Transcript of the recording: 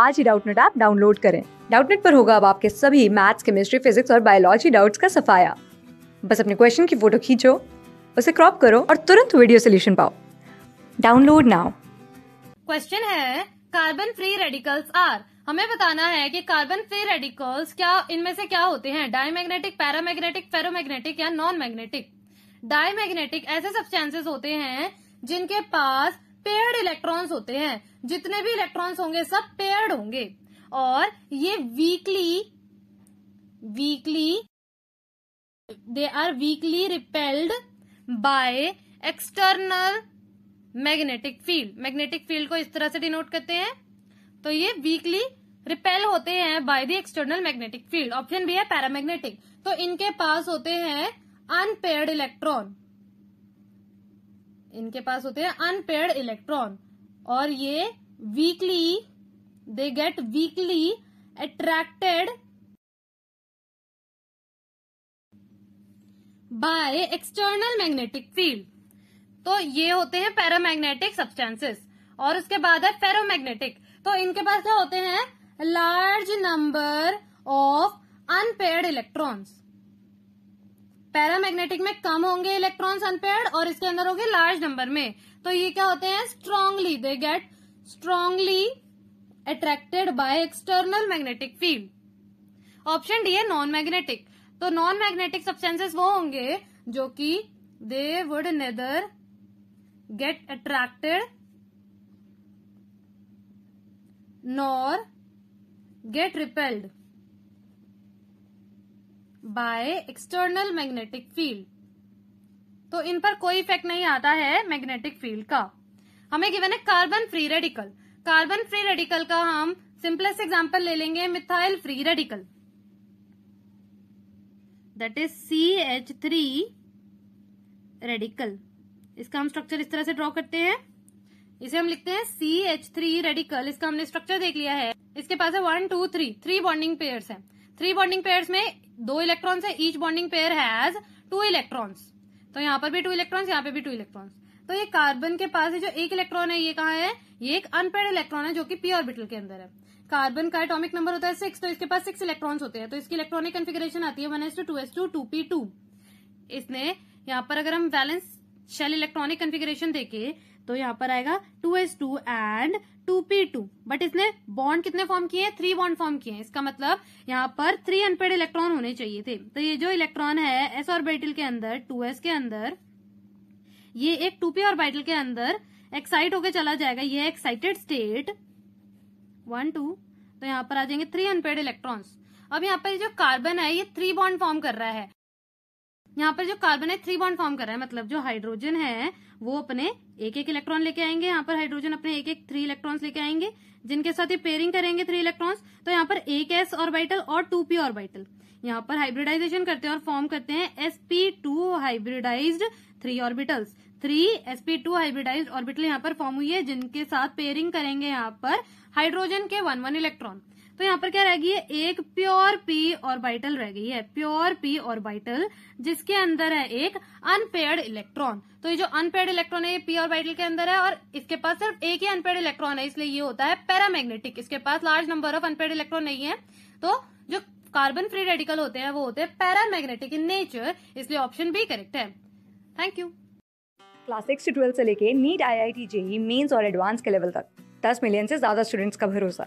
आज ही Doubtnut app download करें डाउटनेट पर होगा अब आपके सभी मैथ्स केमिस्ट्री फिजिक्स और बायोलॉजी डाउट्स का सफाया बस अपने क्वेश्चन की फोटो खींचो उसे क्रॉप करो और तुरंत वीडियो सोल्यूशन पाओ डाउनलोड नाउ क्वेश्चन है कार्बन फ्री रेडिकल्स आर हमें बताना है कि कार्बन फ्री रेडिकल्स क्या इनमें से क्या होते हैं डायमैग्नेटिक पैरामैग्नेटिक फेरोमैग्नेटिक या नॉन मैग्नेटिक डायमैग्नेटिक ऐसे सब्सटेंसेस होते हैं जिनके पास पेयर्ड इलेक्ट्रॉन्स होते हैं जितने भी इलेक्ट्रॉन्स होंगे सब पेयर्ड होंगे और ये weakly weakly they are weakly repelled by external magnetic field magnetic field को इस तरह से डिनोट करते हैं तो ये वीकली रिपेल होते हैं by the external magnetic field option भी है पैरामैग्नेटिक तो इनके पास होते हैं अनपेयर्ड इलेक्ट्रॉन इनके पास होते हैं अनपेड इलेक्ट्रॉन और ये weakly they get weakly attracted by external magnetic field तो ये होते हैं पैरामैग्नेटिक सब्सटेंसेस और उसके बाद है फेरोमैग्नेटिक तो इनके पास क्या होते हैं large number of unpaired electrons paramagnetic में कम होंगे इलेक्ट्रॉन्स अनपेयर और इसके अंदर होंगे लार्ज नंबर में तो ये क्या होते हैं strongly they get strongly attracted by external magnetic field option D है नॉन मैग्नेटिक तो नॉन मैग्नेटिक सब्सटेंसेस वो होंगे जो कि they would neither get attracted nor get repelled by external magnetic field तो इन पर कोई इफेक्ट नहीं आता है मैग्नेटिक फील्ड का हमें गिवन है carbon free radical carbon free radical का हम सिंपलेस्ट एग्जांपल ले लेंगे methyl free radical that is C H three radical इसका हम स्ट्रक्चर इस तरह से ड्रॉ करते हैं इसे हम लिखते हैं सी एच थ्री रेडिकल इसका हमने स्ट्रक्चर देख लिया है इसके पास है one two three three bonding pairs है थ्री बॉन्डिंग पेयर में दो इलेक्ट्रॉन्स है each bonding pair has two electrons तो यहाँ पर भी टू इलेक्ट्रॉन्स यहाँ पे भी टू इलेक्ट्रॉन्स तो ये कार्बन के पास जो एक इलेक्ट्रॉन है ये कहा है ये एक अनपेड इलेक्ट्रॉन है जो कि पी ऑर्बिटल के अंदर है कार्बन का एटॉमिक नंबर होता है सिक्स तो इसके पास सिक्स इलेक्ट्रॉन्स होते हैं तो इसकी इलेक्ट्रॉनिक कन्फिग्रेशन आती है one s two two s two two p two इसने यहाँ पर अगर हम बैलेंस शेल इलेक्ट्रॉनिक कन्फिग्रेशन देखें तो यहाँ पर आएगा two s two and two p two but इसने बॉन्ड कितने फॉर्म किए हैं थ्री बॉन्ड फॉर्म किए हैं इसका मतलब यहाँ पर थ्री अनपेड इलेक्ट्रॉन होने चाहिए थे तो ये जो इलेक्ट्रॉन है एस ऑर्बिटल के अंदर टू एस के अंदर ये एक टू पी ऑर्बिटल के अंदर एक्साइट होकर चला जाएगा ये एक्साइटेड स्टेट वन टू तो यहाँ पर आ जाएंगे थ्री अनपेड इलेक्ट्रॉन्स अब यहाँ पर जो कार्बन है ये थ्री बॉन्ड फॉर्म कर रहा है यहाँ पर जो कार्बन है थ्री बॉन्ड फॉर्म कर रहा है मतलब जो हाइड्रोजन है वो अपने एक एक इलेक्ट्रॉन लेके आएंगे यहाँ पर हाइड्रोजन अपने एक एक थ्री इलेक्ट्रॉन्स लेके आएंगे जिनके साथ ये पेयरिंग करेंगे थ्री इलेक्ट्रॉन्स तो यहाँ पर एक एस ऑर्बिटल और टू पी ऑर्बिटल यहाँ पर हाइब्रिडाइजेशन करते हैं और फॉर्म करते हैं s p two hybridized three orbitals three s p two hybridize orbital यहाँ पर फॉर्म हुई है जिनके साथ पेयरिंग करेंगे यहाँ पर हाइड्रोजन के वन वन इलेक्ट्रॉन तो यहाँ पर क्या रह गई है एक प्योर पी ऑर्बिटल रह गई है प्योर पी ऑर्बिटल जिसके अंदर है एक अनपेड इलेक्ट्रॉन तो ये जो अनपेड इलेक्ट्रॉन है ये पी ऑर्बिटल के अंदर है और इसके पास सिर्फ एक ही अनपेड इलेक्ट्रॉन है इसलिए ये होता है पैरामैग्नेटिक इसके पास large number of unpaired electron नहीं है तो जो कार्बन फ्री रेडिकल होते हैं वो होते हैं पैरामैग्नेटिक इन नेचर इसलिए ऑप्शन बी करेक्ट है थैंक यू क्लास सिक्स से ट्वेल्थ से लेके NEET I I T JEE mains और एडवांस के लेवल तक दस मिलियन से ज्यादा स्टूडेंट्स का भरोसा